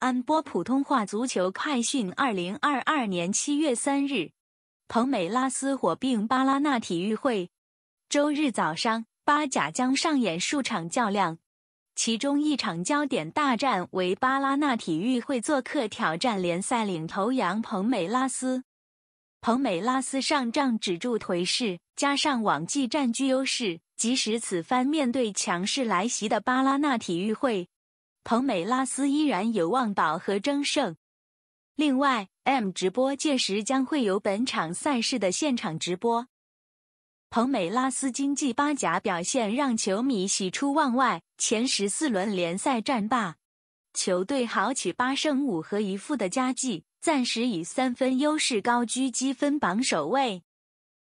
安播普通话足球快讯：二零二二年七月三日，彭美拉斯火并巴拉纳体育会。周日早上，巴甲将上演数场较量，其中一场焦点大战为巴拉纳体育会做客挑战联赛领头羊彭美拉斯。彭美拉斯上仗止住颓势，加上往季占据优势，即使此番面对强势来袭的巴拉纳体育会。蓬美拉斯依然有望保和争胜。另外，M 直播届时将会有本场赛事的现场直播。蓬美拉斯经济八甲表现让球迷喜出望外，前十四轮联赛战罢，球队豪取八胜五和一负的佳绩，暂时以三分优势高居积分榜首位。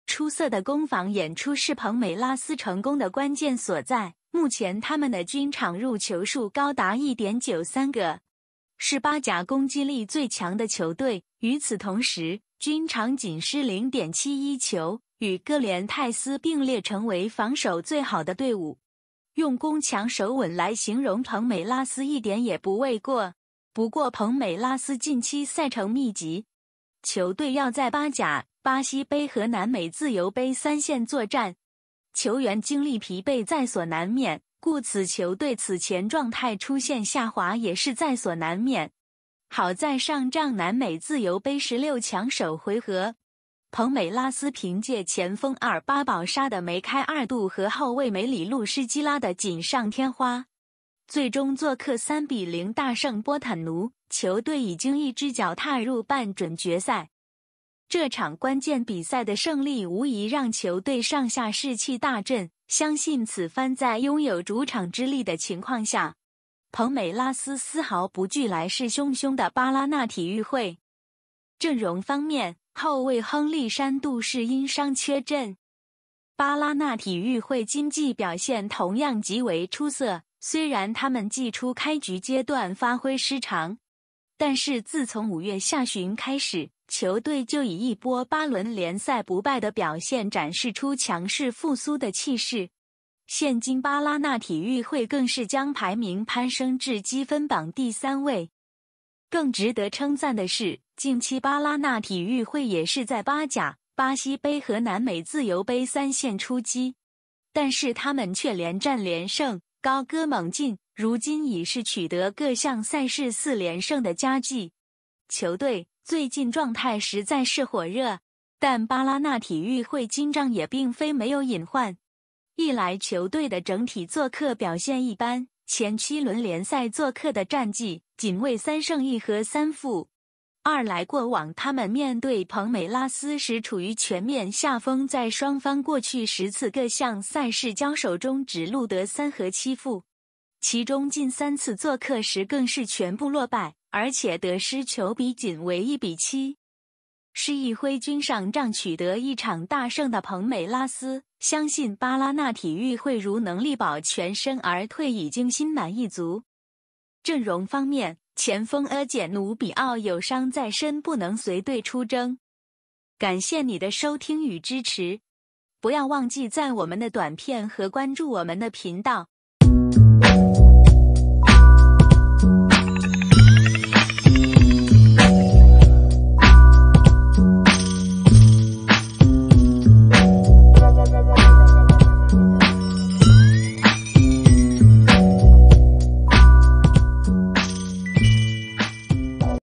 出色的攻防演出是蓬美拉斯成功的关键所在。目前他们的均场入球数高达一点九三个，是八甲攻击力最强的球队。与此同时，均场仅失零点七一球，与哥连泰斯并列成为防守最好的队伍。用攻强守稳来形容蓬美拉斯一点也不为过。不过，蓬美拉斯近期赛程密集，球队要在巴甲、巴西杯和南美自由杯三线作战。球员精力疲惫在所难免，故此球队此前状态出现下滑也是在所难免。好在上仗南美自由杯十六强首回合，彭美拉斯凭借前锋阿尔巴保杀的梅开二度和后卫梅里路施基拉的锦上添花，最终做客三比零大胜波坦奴，球队已经一只脚踏入半准决赛。这场关键比赛的胜利无疑让球队上下士气大振。相信此番在拥有主场之力的情况下，蓬美拉斯丝毫不惧来势汹汹的巴拉纳体育会。阵容方面，后卫亨利山杜是因伤缺阵。巴拉纳体育会经济表现同样极为出色，虽然他们季初开局阶段发挥失常，但是自从五月下旬开始。球队就以一波八轮联赛不败的表现，展示出强势复苏的气势。现今巴拉纳体育会更是将排名攀升至积分榜第三位。更值得称赞的是，近期巴拉纳体育会也是在巴甲、巴西杯和南美自由杯三线出击，但是他们却连战连胜，高歌猛进，如今已是取得各项赛事四连胜的佳绩。球队。最近状态实在是火热，但巴拉纳体育会金帐也并非没有隐患。一来球队的整体做客表现一般，前七轮联赛做客的战绩仅为三胜一和三负；二来过往他们面对彭美拉斯时处于全面下风，在双方过去十次各项赛事交手中只录得三和七负。其中近三次做客时更是全部落败，而且得失球比仅为一比七。失一辉均上仗取得一场大胜的彭美拉斯，相信巴拉纳体育会如能力保全身而退，已经心满意足。阵容方面，前锋阿简努比奥有伤在身，不能随队出征。感谢你的收听与支持，不要忘记赞我们的短片和关注我们的频道。